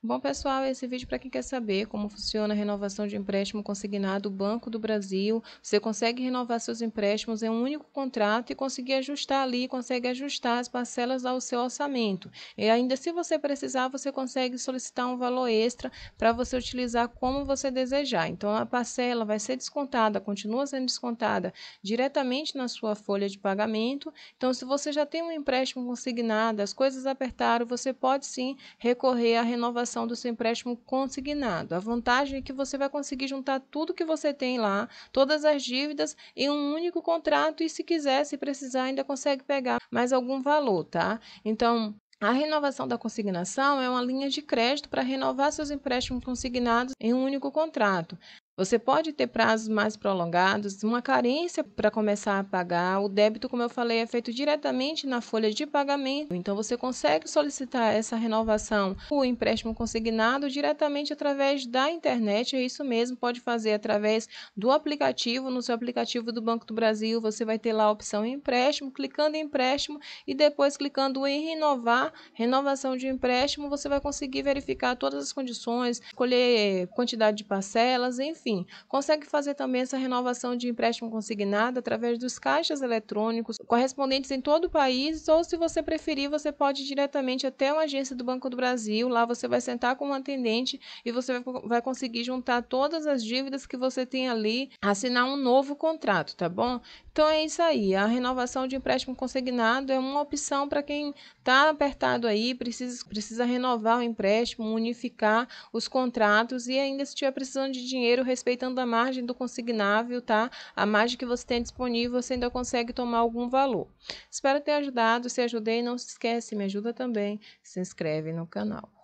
Bom, pessoal, esse vídeo para quem quer saber como funciona a renovação de empréstimo consignado do Banco do Brasil. Você consegue renovar seus empréstimos em um único contrato e conseguir ajustar ali, consegue ajustar as parcelas ao seu orçamento. E ainda, se você precisar, você consegue solicitar um valor extra para você utilizar como você desejar. Então, a parcela vai ser descontada, continua sendo descontada diretamente na sua folha de pagamento. Então, se você já tem um empréstimo consignado, as coisas apertaram, você pode sim recorrer à renovação do seu empréstimo consignado. A vantagem é que você vai conseguir juntar tudo que você tem lá, todas as dívidas, em um único contrato e, se quiser, se precisar, ainda consegue pegar mais algum valor, tá? Então, a renovação da consignação é uma linha de crédito para renovar seus empréstimos consignados em um único contrato. Você pode ter prazos mais prolongados, uma carência para começar a pagar. O débito, como eu falei, é feito diretamente na folha de pagamento. Então você consegue solicitar essa renovação, o empréstimo consignado diretamente através da internet. É isso mesmo, pode fazer através do aplicativo, no seu aplicativo do Banco do Brasil, você vai ter lá a opção empréstimo, clicando em empréstimo e depois clicando em renovar, renovação de empréstimo, você vai conseguir verificar todas as condições, escolher quantidade de parcelas, enfim enfim, consegue fazer também essa renovação de empréstimo consignado através dos caixas eletrônicos correspondentes em todo o país, ou se você preferir, você pode ir diretamente até uma agência do Banco do Brasil, lá você vai sentar com um atendente e você vai conseguir juntar todas as dívidas que você tem ali, assinar um novo contrato, tá bom? Então é isso aí, a renovação de empréstimo consignado é uma opção para quem está apertado aí, precisa, precisa renovar o empréstimo, unificar os contratos e ainda se estiver precisando de dinheiro, respeitando a margem do consignável, tá? A margem que você tem disponível, você ainda consegue tomar algum valor. Espero ter ajudado. Se ajudei, não se esquece, me ajuda também. Se inscreve no canal.